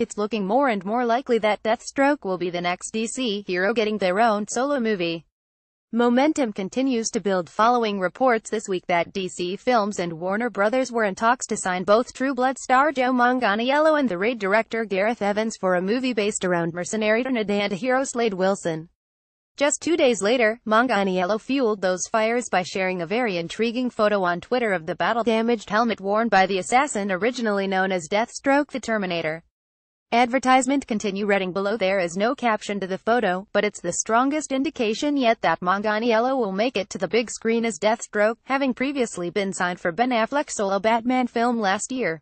It's looking more and more likely that Deathstroke will be the next DC hero getting their own solo movie. Momentum continues to build following reports this week that DC Films and Warner Brothers were in talks to sign both True Blood star Joe Manganiello and The Raid director Gareth Evans for a movie based around mercenary Trinidad hero Slade Wilson. Just two days later, Manganiello fueled those fires by sharing a very intriguing photo on Twitter of the battle-damaged helmet worn by the assassin originally known as Deathstroke the Terminator. Advertisement continue reading below there is no caption to the photo, but it's the strongest indication yet that Manganiello will make it to the big screen as Deathstroke, having previously been signed for Ben Affleck's solo Batman film last year.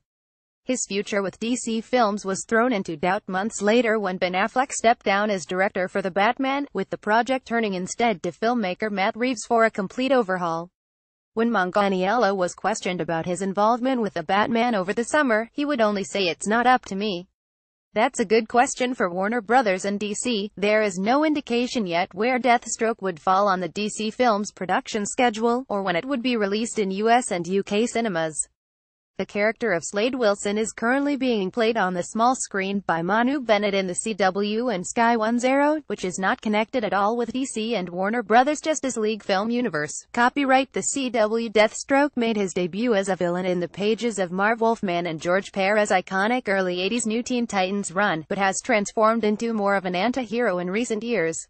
His future with DC Films was thrown into doubt months later when Ben Affleck stepped down as director for the Batman, with the project turning instead to filmmaker Matt Reeves for a complete overhaul. When Manganiello was questioned about his involvement with the Batman over the summer, he would only say it's not up to me. That's a good question for Warner Brothers and DC. There is no indication yet where Deathstroke would fall on the DC film's production schedule, or when it would be released in US and UK cinemas. The character of Slade Wilson is currently being played on the small screen by Manu Bennett in the CW and Sky One's Arrow, which is not connected at all with DC and Warner Brothers Justice League film universe. Copyright The CW Deathstroke made his debut as a villain in the pages of Marv Wolfman and George Perez's iconic early 80s New Teen Titans run, but has transformed into more of an anti-hero in recent years.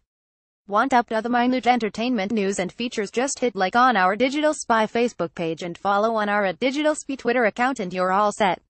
Want up to the minute entertainment news and features just hit like on our Digital Spy Facebook page and follow on our at Digital Spy Twitter account and you're all set.